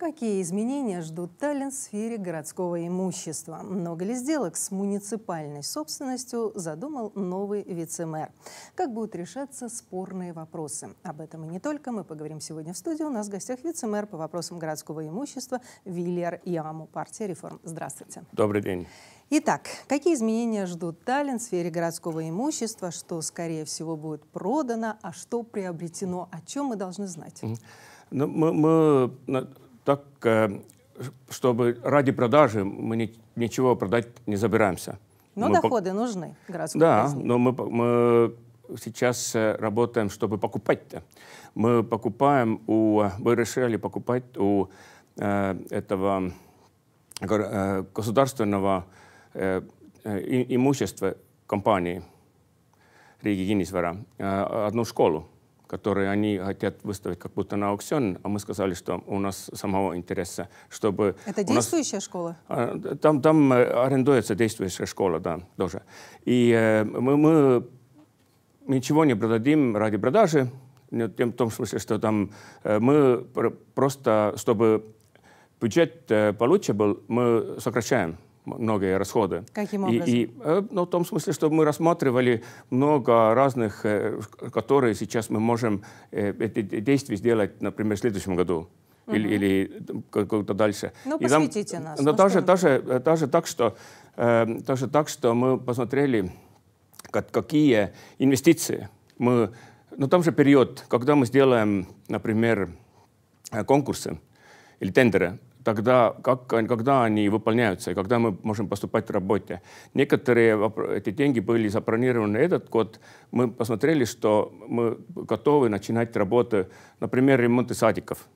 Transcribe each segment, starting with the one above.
Какие изменения ждут Таллин в сфере городского имущества? Много ли сделок с муниципальной собственностью задумал новый вице-мэр? Как будут решаться спорные вопросы? Об этом и не только. Мы поговорим сегодня в студии. У нас в гостях вице-мэр по вопросам городского имущества Вильяр Яму, партия «Реформ». Здравствуйте. Добрый день. Итак, какие изменения ждут Таллин в сфере городского имущества? Что, скорее всего, будет продано, а что приобретено? О чем мы должны знать? Ну, мы, мы так, э, чтобы ради продажи мы ничего продать не забираемся. Но мы доходы по... нужны городской Да, жизни. но мы, мы сейчас э, работаем, чтобы покупать-то. Мы покупаем у... Мы решили покупать у э, этого э, государственного э, имущества компании Риги Гинисвера одну школу которые они хотят выставить как будто на аукцион, а мы сказали, что у нас самого интереса, чтобы... Это действующая нас... школа? А, там, там э, арендуется действующая школа, да, тоже. И э, мы, мы ничего не продадим ради продажи, тем, в том смысле, что там э, мы просто, чтобы бюджет получше был, мы сокращаем многие расходы. Каким образом? И, и, э, ну, в том смысле, что мы рассматривали много разных, э, которые сейчас мы можем э, эти действия сделать, например, в следующем году угу. или, или как-то дальше. Ну, и посвятите там, нас. Но ну, даже, даже, даже, так, что, э, даже так, что мы посмотрели, как, какие инвестиции мы... Ну, там же период, когда мы сделаем, например, конкурсы или тендеры, тогда, как, когда они выполняются и когда мы можем поступать в работе. Некоторые эти деньги были запланированы этот год. Мы посмотрели, что мы готовы начинать работы, например, ремонты садиков.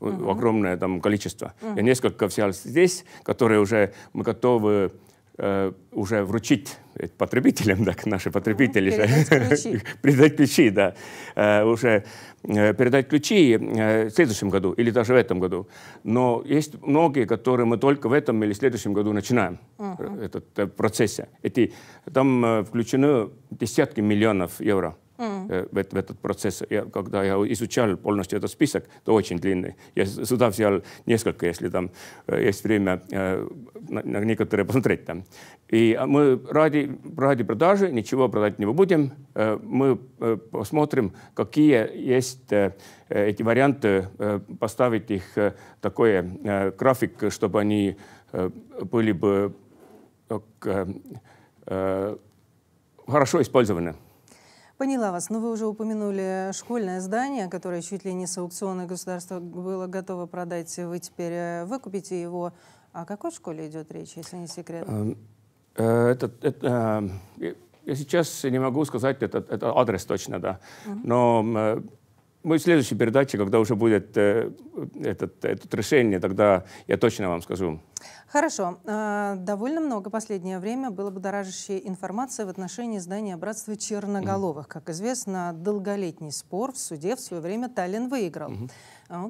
Uh-huh. огромное там количество. Uh-huh. И несколько взял здесь, которые уже мы готовы Э, уже вручить э, потребителям, так, наши ну, потребители же, передать ключи, да, уже передать ключи э, в следующем году или даже в этом году. Но есть многие, которые мы только в этом или следующем году начинаем uh -huh. этот процесс. Эти, там включено десятки миллионов евро. Mm. Э, в, в этот процесс, я, когда я изучал полностью этот список, это очень длинный. Я сюда взял несколько, если там э, есть время э, на, на некоторые посмотреть там. И а, мы ради, ради продажи ничего продать не будем. Мы посмотрим, какие есть эти варианты, поставить их такой график, чтобы они были бы так, хорошо использованы. Поняла вас. Но ну, вы уже упомянули школьное здание, которое чуть ли не с аукциона государства было готово продать. Вы теперь э, выкупите его. О какой школе идет речь, если не секрет? Эм, э, это, это, э, я сейчас не могу сказать этот, этот адрес точно, да. Но мы в следующей передаче, когда уже будет э, этот, это решение, тогда я точно вам скажу. Хорошо. Э, довольно много последнее время было будоражащей информации в отношении здания братства Черноголовых. Как известно, долголетний спор в суде в свое время Таллин выиграл. Mm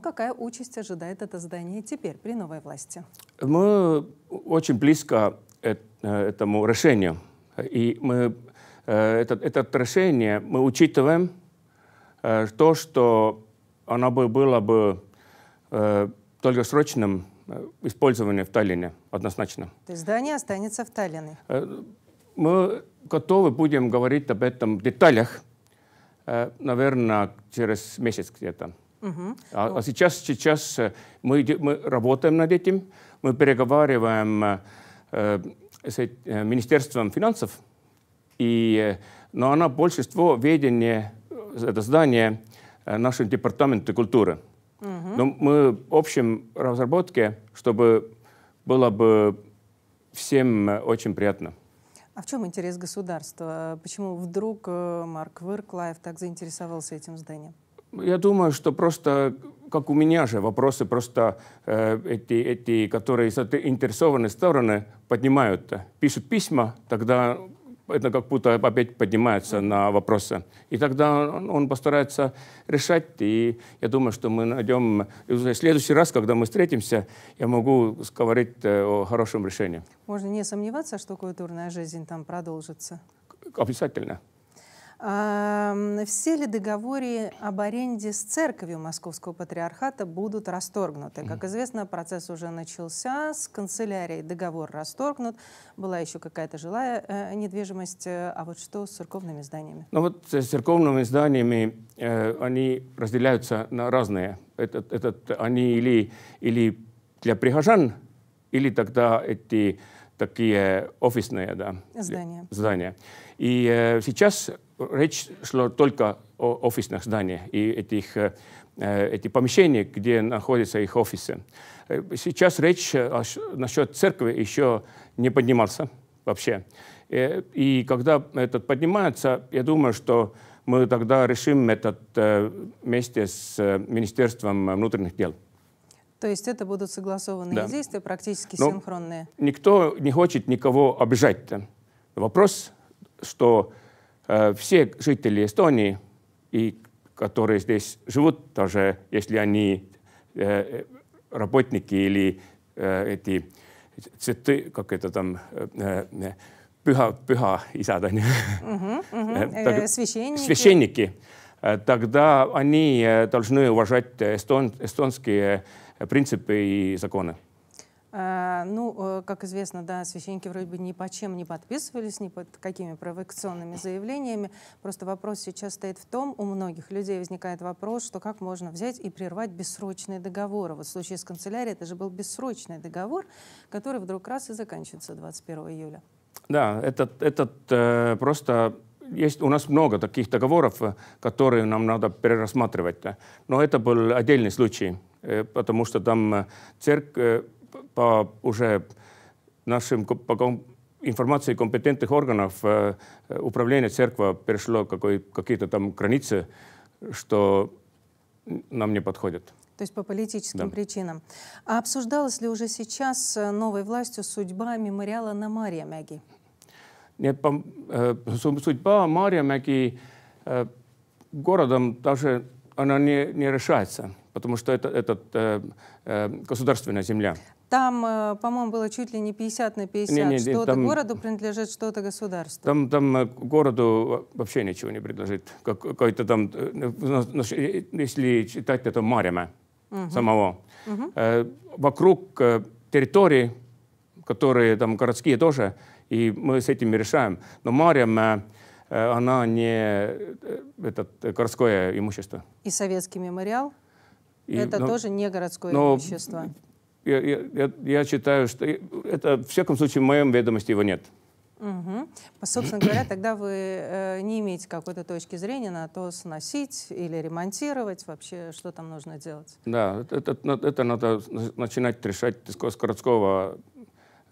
Какая участь ожидает это здание теперь при новой власти? Мы очень близко э, этому решению. И мы, это, это решение мы учитываем Э, то, что оно бы было бы э, только срочным э, использованием в Таллине, однозначно. То есть здание останется в Таллине? Э, мы готовы будем говорить об этом в деталях, э, наверное, через месяц где-то. Угу. А, ну. а сейчас, сейчас мы, мы работаем над этим, мы переговариваем э, с Министерством финансов, и, но она большинство ведения это здание э, нашего департамента культуры. Угу. Но мы в общем разработке, чтобы было бы всем э, очень приятно. А в чем интерес государства? Почему вдруг э, Марк Вырклаев так заинтересовался этим зданием? Я думаю, что просто, как у меня же, вопросы просто э, эти, эти, которые заинтересованы стороны поднимают, пишут письма, тогда это как будто опять поднимается на вопросы. И тогда он, он постарается решать. И я думаю, что мы найдем... В следующий раз, когда мы встретимся, я могу говорить э, о хорошем решении. Можно не сомневаться, что культурная жизнь там продолжится? Обязательно. Эм, все ли договоры об аренде с церковью Московского патриархата будут расторгнуты? Как известно, процесс уже начался, с канцелярией договор расторгнут, была еще какая-то жилая э, недвижимость, э, а вот что с церковными зданиями? Ну вот э, с церковными зданиями э, они разделяются на разные. Этот, этот, они или, или для прихожан, или тогда эти такие офисные да, здания. здания. И э, сейчас речь шла только о офисных зданиях и этих, э, эти помещения, где находятся их офисы. Э, сейчас речь э, насчет церкви еще не поднимался вообще. И когда этот поднимается, я думаю, что мы тогда решим этот вместе с Министерством внутренних дел. То есть это будут согласованные да. действия, практически Но ну, синхронные? Никто не хочет никого обижать. Вопрос, что Э, все жители Эстонии, и которые здесь живут, даже если они э, э, работники или эти цветы, как это там, пыха, пыха исад, угу, угу. священники. священники, тогда они должны уважать эстон, эстонские принципы и законы. А, ну, э, как известно, да, священники вроде бы ни по чем не подписывались, ни под какими провокационными заявлениями. Просто вопрос сейчас стоит в том, у многих людей возникает вопрос, что как можно взять и прервать бессрочные договоры. Вот в случае с канцелярией это же был бессрочный договор, который вдруг раз и заканчивается 21 июля. Да, этот, этот э, просто есть у нас много таких договоров, э, которые нам надо перерасматривать. Но это был отдельный случай, э, потому что там церковь по уже нашим, по информации компетентных органов э, э, управление церкви перешло какой какие-то там границы, что нам не подходит То есть по политическим да. причинам. А обсуждалась ли уже сейчас э, новой властью судьба мемориала на Мария Мяги? Нет, по, э, судьба Мария Мяги э, городом даже она не, не решается, потому что это, это э, государственная земля. Там, э, по-моему, было чуть ли не 50 на 50. Не, не, что-то там, городу принадлежит, что-то государству. Там, там э, городу вообще ничего не принадлежит. Какой-то там, э, если читать, это Мариме угу. самого. Угу. вокруг территории, которые там городские тоже, и мы с этим решаем. Но Мариме она не это городское имущество. И советский мемориал? И, это но, ну, тоже не городское но, имущество я, я, я считаю, что это, в всяком случае, в моем ведомости его нет. Угу. Собственно говоря, тогда вы э, не имеете какой-то точки зрения на то, сносить или ремонтировать вообще, что там нужно делать? Да, это, это, это надо начинать решать с городского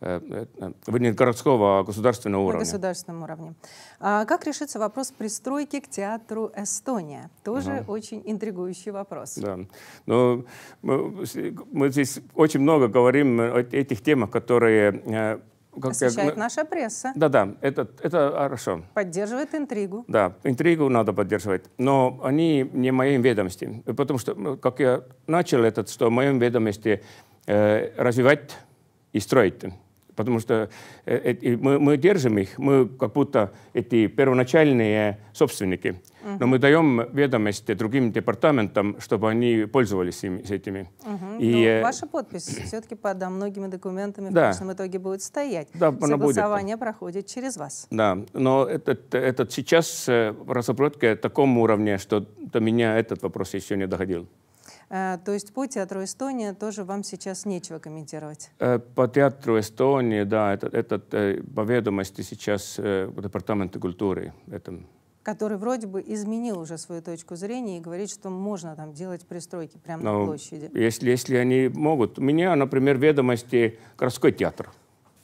Э, э, вернее, городского а государственного уровня. На государственном уровне. А как решится вопрос пристройки к театру Эстония? Тоже угу. очень интригующий вопрос. Да. Но ну, мы, мы здесь очень много говорим о этих темах, которые э, как Освещает я... наша пресса. Да-да, это, это а, хорошо. Поддерживает интригу. Да, интригу надо поддерживать, но они не в моем ведомстве, потому что, как я начал этот, что в моем ведомстве э, развивать и строить потому что эти, э, мы, мы держим их, мы как будто эти первоначальные собственники, uh -huh. но мы даем ведомость другим департаментам, чтобы они пользовались им, этими. Uh -huh. И, ну, э, ваша подпись все-таки под э, многими документами да. в конечном итоге будет стоять. Да, Согласование проходит через вас. Да, но этот, этот сейчас разработка в таком уровне, что до меня этот вопрос еще не доходил. Э, то есть по театру Эстония тоже вам сейчас нечего комментировать? Э, по театру Эстонии, да, это, это э, по ведомости сейчас Департамента культуры. Это который вроде бы изменил уже свою точку зрения и говорит, что можно там делать пристройки прямо Но на ну, площади. Если, если они могут. У меня, например, ведомости городской театр.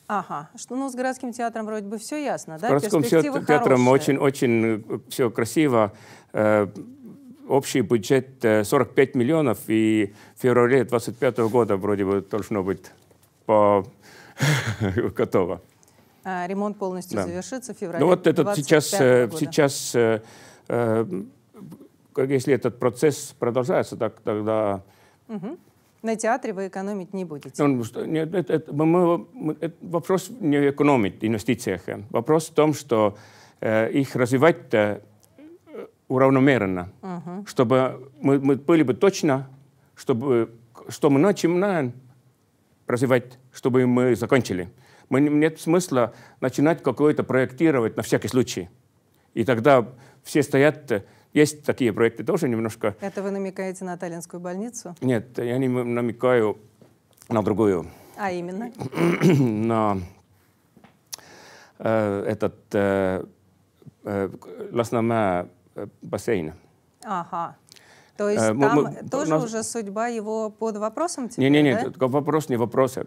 Ага, что ну с городским театром вроде бы все ясно, да? с да? Городским театром очень, очень все красиво общий бюджет 45 э, миллионов, и в феврале 2025 года вроде бы должно быть готово. А, ремонт полностью завершится в феврале. Ну вот этот сейчас, э, сейчас э, если этот процесс продолжается, так тогда... На театре вы экономить не будете? Ну, нет, это, это, мы, мы, это вопрос не экономить инвестициях. Вопрос в том, что э, их развивать уравномерно, угу. чтобы мы, мы были бы точно, чтобы что мы начинаем развивать, чтобы мы закончили. Мы, нет смысла начинать какое-то проектировать на всякий случай. И тогда все стоят, есть такие проекты тоже немножко. Это вы намекаете на Таллинскую больницу? Нет, я не намекаю на другую. А именно? на э, этот э, э, Ласнаmäe Э, бассейна. Ага. То есть э, там мы, тоже нас... уже судьба его под вопросом теперь, Не-не-не, да? Только вопрос не вопроса.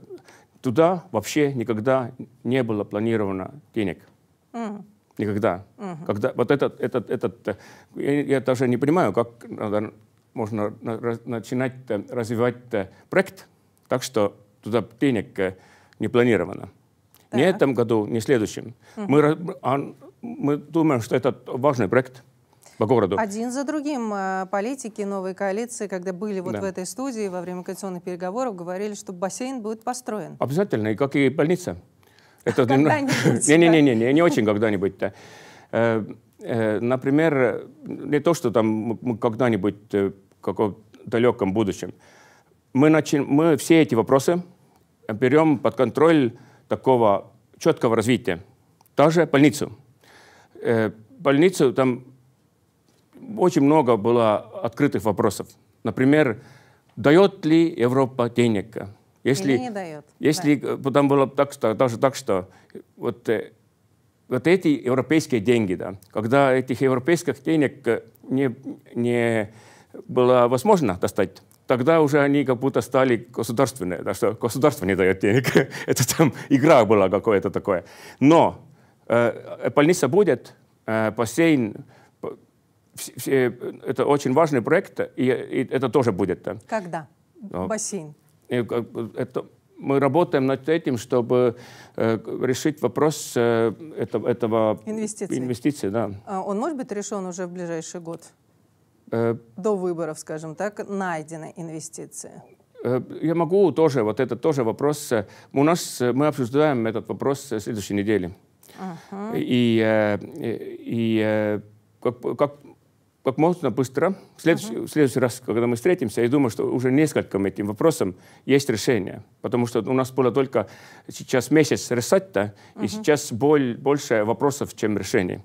Туда вообще никогда не было планировано денег. Mm. Никогда. Mm-hmm. Когда, вот этот, этот, этот, э, я, я даже не понимаю, как надо, можно начинать развивать проект так, что туда денег не планировано. Да. Не этом году, не следующем. Mm-hmm. Мы, а, мы думаем, что это важный проект – по городу. Один за другим э, политики новой коалиции, когда были вот да. в этой студии во время коалиционных переговоров, говорили, что бассейн будет построен. Обязательно, и как и больница. Это Не-не-не, не не очень когда-нибудь-то. Э, э, например, не то, что там мы когда-нибудь в каком-то далеком будущем. Мы, начи... мы все эти вопросы берем под контроль такого четкого развития. Даже больницу. Больницу там очень много было открытых вопросов. Например, дает ли Европа денег? Если, Или не дает. Если да. Э, там было так, что, даже так, что вот, э, вот эти европейские деньги, да, когда этих европейских денег э, не, не было возможно достать, тогда уже они как будто стали государственные, да, что государство не дает денег. Это там игра была какое-то такое. Но э, больница будет, э, бассейн, Э, это очень важный проект, и, и это тоже будет там. Когда? Но. Бассейн. Э, это, мы работаем над этим, чтобы э, решить вопрос э, этого, этого Инвестиции, инвестиций да. А он может быть решен уже в ближайший год? Э, До выборов, скажем так, найдены инвестиции? Э, я могу тоже, вот это тоже вопрос. У нас, мы обсуждаем этот вопрос в следующей неделе. Ага. И, и, и как, как как можно быстро. В следующий, uh-huh. в следующий раз, когда мы встретимся, я думаю, что уже нескольким этим вопросам есть решение. Потому что у нас было только сейчас месяц ресетта, uh-huh. и сейчас боль, больше вопросов, чем решений.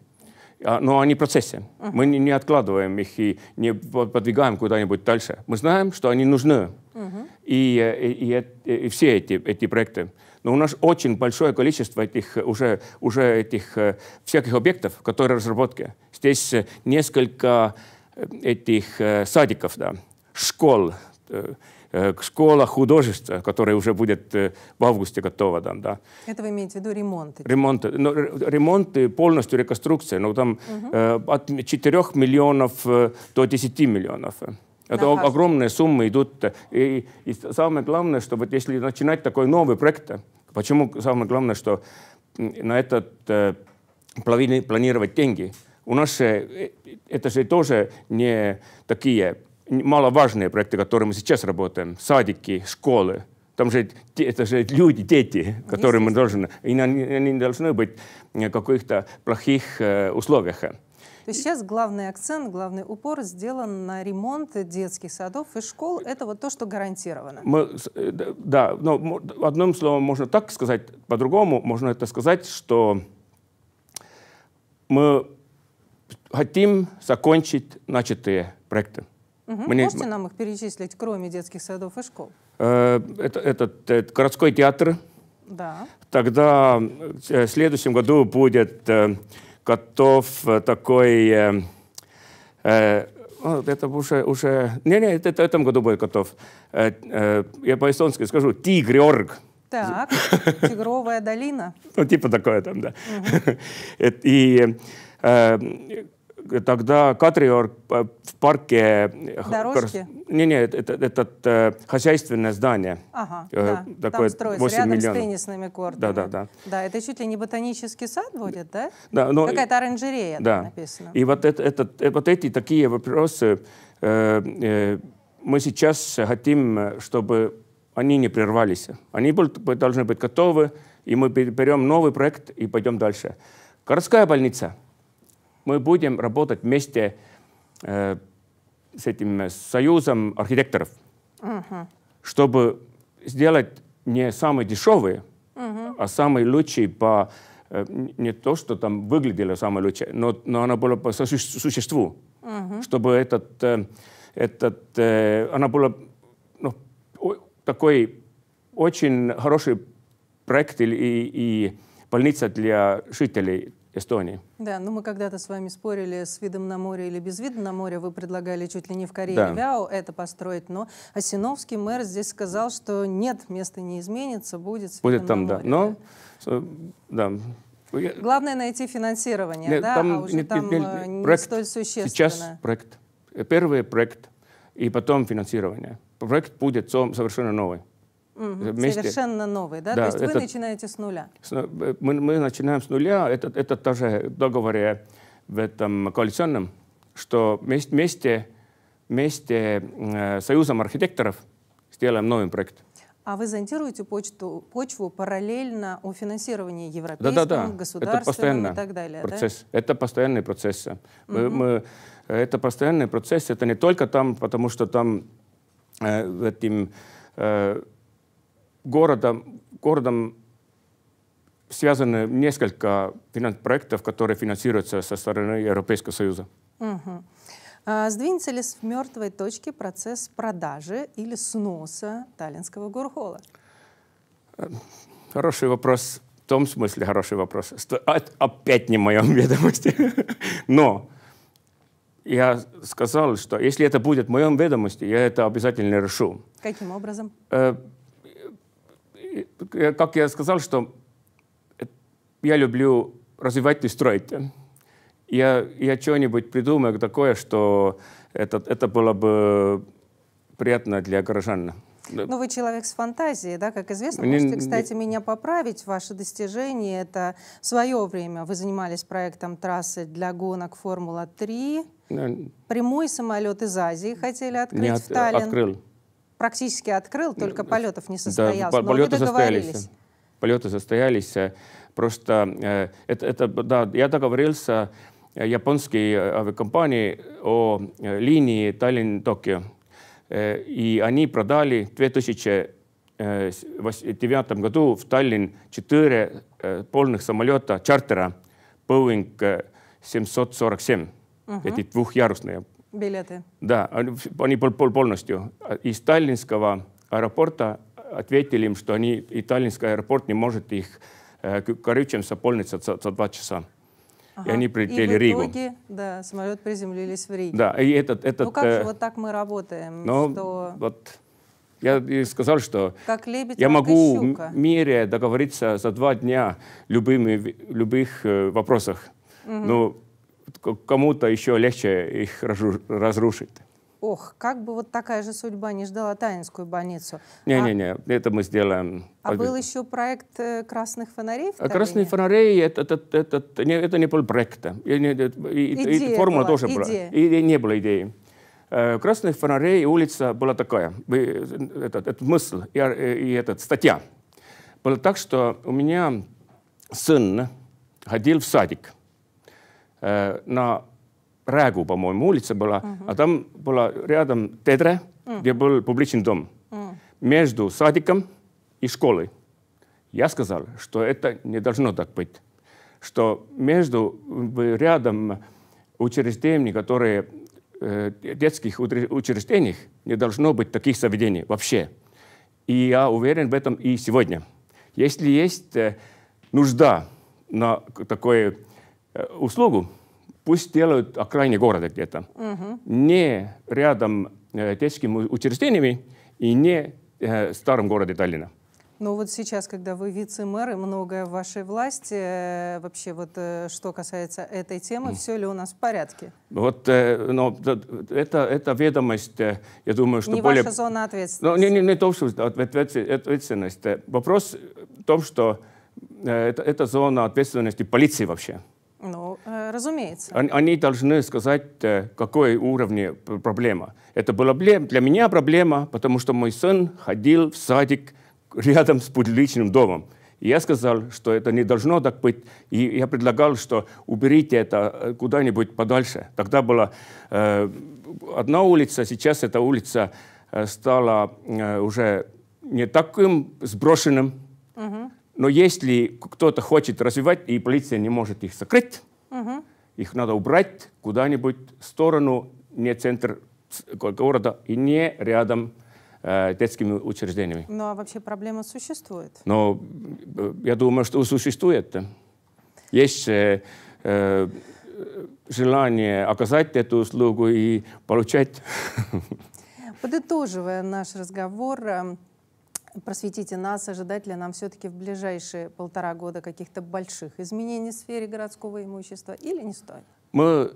А, но они в процессе. Uh-huh. Мы не, не откладываем их и не подвигаем куда-нибудь дальше. Мы знаем, что они нужны. Uh-huh. И, и, и, и все эти, эти проекты. Но у нас очень большое количество этих уже, уже этих э, всяких объектов, которые в разработке здесь э, несколько э, этих э, садиков, да, школ, школа художества, которая уже будет в августе готова. Там, да. Это вы имеете в виду ремонт? Ремонт, ну, ремонт полностью реконструкция, но там угу. от 4 миллионов до 10 миллионов. Это ага. огромные суммы идут. И, и самое главное, что вот если начинать такой новый проект, почему самое главное, что на этот плани планировать деньги – у нас э, это же тоже не такие маловажные проекты, которые мы сейчас работаем. Садики, школы. Там же это же люди, дети, которые мы должны... И они не должны быть в каких-то плохих э, условиях. То есть сейчас главный акцент, главный упор сделан на ремонт детских садов и школ. Это вот то, что гарантировано. Мы, э, да, но одним словом можно так сказать, по-другому можно это сказать, что мы хотим закончить начатые проекты. Угу. Мне... Можете нам их перечислить, кроме детских садов и школ? Э, это, этот, этот городской театр. Да. Тогда э, в следующем году будет э, готов э, такой... Э, это уже... уже не, не, это, это в этом году будет готов. я по-эстонски скажу «Тигриорг». Так, «Тигровая долина». Ну, типа такое там, да. Угу. И тогда Катриор э, в парке... Э, Дорожки? Не-не, это, это э, хозяйственное здание. Ага, э, да, такое там строится, рядом миллионов. с теннисными кортами. Да, да, да. Да, это чуть ли не ботанический сад будет, да? да но... Какая-то оранжерея да. написано. И вот, это, это, вот эти такие вопросы э, э, мы сейчас хотим, чтобы они не прервались. Они должны быть готовы, и мы берем новый проект и пойдем дальше. Городская больница – мы будем работать вместе э, с этим союзом архитекторов, угу. чтобы сделать не самые дешевые, угу. а самые лучшие по э, не то, что там выглядело самое лучшее, но, но она была по существу существу, угу. чтобы этот, э, этот э, она была ну, такой очень хороший проект и, и больница для жителей Эстонии. Да, ну мы когда-то с вами спорили с видом на море или без вида на море. Вы предлагали чуть ли не в Корее да. Вяо это построить, но Осиновский мэр здесь сказал, что нет, место не изменится, будет с Будет там, на море, да. Но, э, да. да. Главное найти финансирование, нет, да, там, а уже нет, там нет, э, не проект, столь существенно. Сейчас проект. Э, первый проект, и потом финансирование. Проект будет совершенно новый. Угу, вместе. Совершенно новый, да? да? То есть это, вы начинаете с нуля? С, э, мы, мы начинаем с нуля. Это, это тоже договоре в этом коалиционном, что вместе, вместе э, Союзом архитекторов сделаем новый проект. А вы зондируете почту, почву параллельно о финансировании европейском, да, да, да. государственном и так далее? Процесс. Да? Это постоянный процесс. Угу. Мы, мы, это постоянный процесс. Это не только там, потому что там э, этим... Э, города, городом связаны несколько проектов, которые финансируются со стороны Европейского Союза. Угу. сдвинется ли с мертвой точки процесс продажи или сноса Таллинского горхола? Хороший вопрос. В том смысле хороший вопрос. Опять не в моем ведомости. Но я сказал, что если это будет в моем ведомости, я это обязательно решу. Каким образом? Э, Э, как я сказал, что я люблю развивать и строить. Я, я что-нибудь придумаю такое, что это, это было бы приятно для горожан. Ну, вы человек с фантазией, да, как известно. Можете, кстати, меня поправить. Ваши достижения — это в свое время вы занимались проектом трассы для гонок «Формула-3». Прямой самолет из Азии хотели открыть Нет, в Таллин. открыл практически открыл, только э, полетов не состоялось. Да, Но полеты состоялись. Э, полеты состоялись. Э, просто это, это, да, я договорился японской авиакомпании о линии Таллин-Токио. И они продали в 2009 году в Таллин 4 полных самолета чартера Boeing 747. Угу. Эти двухъярусные Билеты. Да, они полностью. Из Таллинского аэропорта ответили им, что они, и Таллинский аэропорт не может их э, Корючем сопольница за два часа. Ага. И они прилетели и в Ригу. Итоге, да, самолет приземлились в Риге. Да, и этот... этот ну как э, же, вот так мы работаем, ну, что... Вот, я сказал, что как лебедь, я могу в мире договориться за два дня любыми, любых э, вопросах. Угу. Ну, Но кому-то еще легче их разрушить. Ох, как бы вот такая же судьба не ждала Таинскую больницу. Не-не-не, а... это мы сделаем. А Погоди. был еще проект э, «Красных фонарей» в а «Красные фонарей» — это, это, это, не, это не был проект. И, и, формула была, тоже идея. была. И, и не было идеи. Э, «Красных фонарей» улица была такая, этот, этот мысль и, и этот, статья. Было так, что у меня сын ходил в садик – на äh, praegu, по-моему, улица была, угу. а там была рядом тедра, угу. где был публичный дом. Угу. Между садиком и школой. Я сказал, что это не должно так быть. Что между рядом учреждений, которые детских учреждениях не должно быть таких заведений вообще. И я уверен в этом и сегодня. Если есть нужда на такое Э, услугу, пусть делают окраине города где-то, угу. не рядом э, детскими учреждениями и не э, старом городе Таллина. Ну вот сейчас, когда вы вице-мэр и многое в вашей власти, э, вообще вот э, что касается этой темы, mm. все ли у нас в порядке? Вот, но ну, это, это ведомость, я думаю, что не более... Не ваша зона ответственности. Ну, не, не, не то, что ответственность. Вопрос в том, что это, это зона ответственности полиции вообще. Ну, э, разумеется. Они должны сказать, э, какой уровень проблема. Это была для меня проблема, потому что мой сын ходил в садик рядом с публичным домом. И я сказал, что это не должно так быть. И я предлагал, что уберите это э, куда-нибудь подальше. Тогда была э, одна улица, сейчас эта улица стала э, уже не таким сброшенным. Угу. Но если кто-то хочет развивать, и полиция не может их закрыть, угу. их надо убрать куда-нибудь в сторону, не центр города и не рядом э, детскими учреждениями. Ну а вообще проблема существует? Но э, я думаю, что существует. Есть э, э, желание оказать эту услугу и получать. Подытоживая наш разговор, эм, Просветите нас, ожидать ли нам все-таки в ближайшие полтора года каких-то больших изменений в сфере городского имущества или не стоит? Мы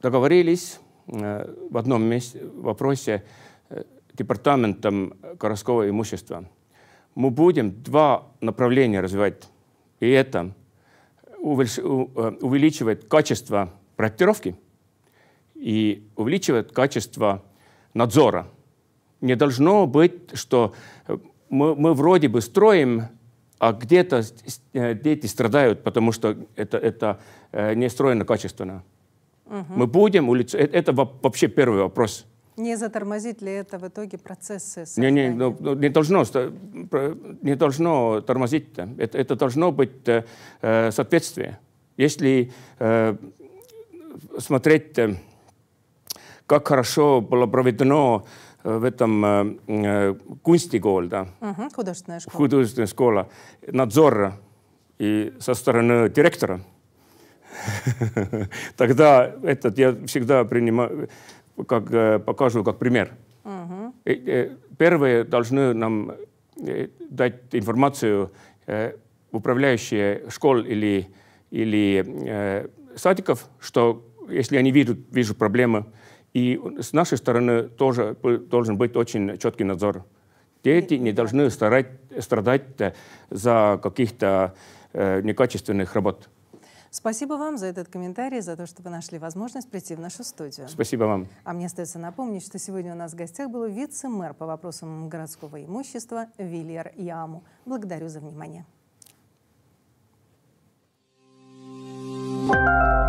договорились э, в одном месте, в вопросе э, департаментом городского имущества. Мы будем два направления развивать, и это э, увеличивает качество проектировки и увеличивает качество надзора – не должно быть, что э, мы, мы вроде бы строим, а где-то э, дети страдают, потому что это, это э, не строено качественно. Угу. Мы будем улицу. Это вообще первый вопрос. Не затормозит ли это в итоге процессы? Не, не, ну, ну, не должно, не должно тормозить. Это, это должно быть э, соответствие. Если э, смотреть, как хорошо было проведено võtame äh, kunstikoolda uh. -huh, художественная школа. Художественная школа. Надзор и со стороны директора. Тогда этот я всегда принимаю, как покажу как пример. Первые должны нам дать информацию управляющие школ или, или э, садиков, что если они видят, вижу проблемы, и с нашей стороны тоже должен быть очень четкий надзор. Дети не должны старать, страдать э, за каких-то э, некачественных работ. Спасибо вам за этот комментарий, за то, что вы нашли возможность прийти в нашу студию. Спасибо вам. А мне остается напомнить, что сегодня у нас в гостях был вице-мэр по вопросам городского имущества Вильер Яму. Благодарю за внимание. Thank you.